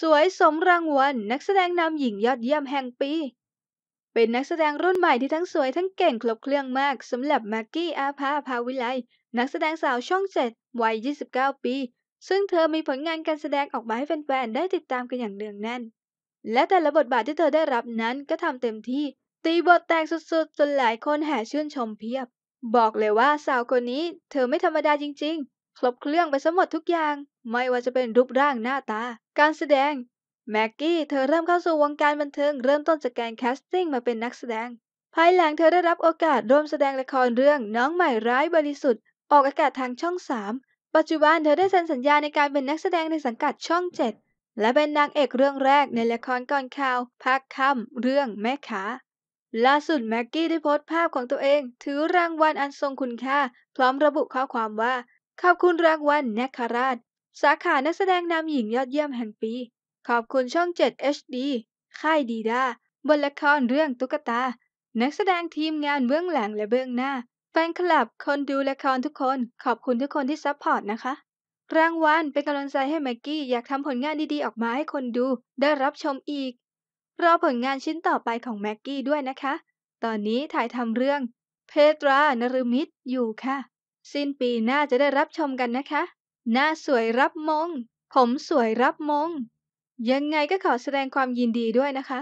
สวยสมรางวัลนักแสดงนำหญิงยอดเยี่ยมแห่งปี เป็นนักแสดงรุ่นใหม่ที่ทั้งสวยทั้งเก่งครบเครื่องมากสำหรับมากกี้ อาภา ภาวิไลนักแสดงสาวช่องเจ็ดวัย 29 ปี ซึ่งเธอมีผลงานการแสดงออกมาให้แฟนๆ ได้ติดตามกันอย่างเนืองแน่น และแต่ละบทบาทที่เธอได้รับนั้นก็ทำเต็มที่ ตีบทแตกสุดๆจนหลายคนแห่ชื่นชมเพียบ บอกเลยว่าสาวคนนี้ เธอไม่ธรรมดาจริงๆ ครบเครื่องไปสมหมดทุกอย่างไม่ว่าจะเป็นรูปร่างหน้าตา การแสดง แม็กกี้เธอเริ่มเข้าสู่วงการบันเทิงเริ่มต้นจากการแคสติ้งมาเป็นนักแสดง ภายหลังเธอได้รับโอกาสร่วมแสดงละครเรื่องน้องใหม่ร้ายบริสุทธิ์ออกอากาศทางช่อง 3 ปัจจุบันเธอได้เซ็นสัญญาในการเป็นนักแสดงในสังกัดช่อง 7 และเป็นนางเอกเรื่องแรก ในละครก่อนข่าวภาคค่ำเรื่องแม่ขา ล่าสุดแม็กกี้ได้โพสต์ภาพของตัวเองถือรางวัลอันทรงคุณค่า พร้อมระบุข้อความว่าขอบคุณรางวัลนคาราชสาขา นักแสดงนำหญิงยอดเยี่ยมแห่งปี ขอบคุณช่อง 7 HD ค่ายดีดาบนละครเรื่องตุ๊กตา นักแสดงทีมงานเบื้องหลังและเบื้องหน้า แฟนคลับคนดูละครทุกคน ขอบคุณทุกคนที่ซัพพอร์ตนะคะ รางวัลเป็นกำลังใจให้แม็กกี้อยากทำผลงานดีๆออกมาให้คนดู ได้รับชมอีก รอผลงานชิ้นต่อไปของแม็กกี้ด้วยนะคะ ตอนนี้ถ่ายทำเรื่องเพตรานรุมิตอยู่ค่ะ สิ้นปีหน้าจะได้รับชมกันนะคะหน้าสวยรับมง ผมสวยรับมง ยังไงก็ขอแสดงความยินดีด้วยนะคะ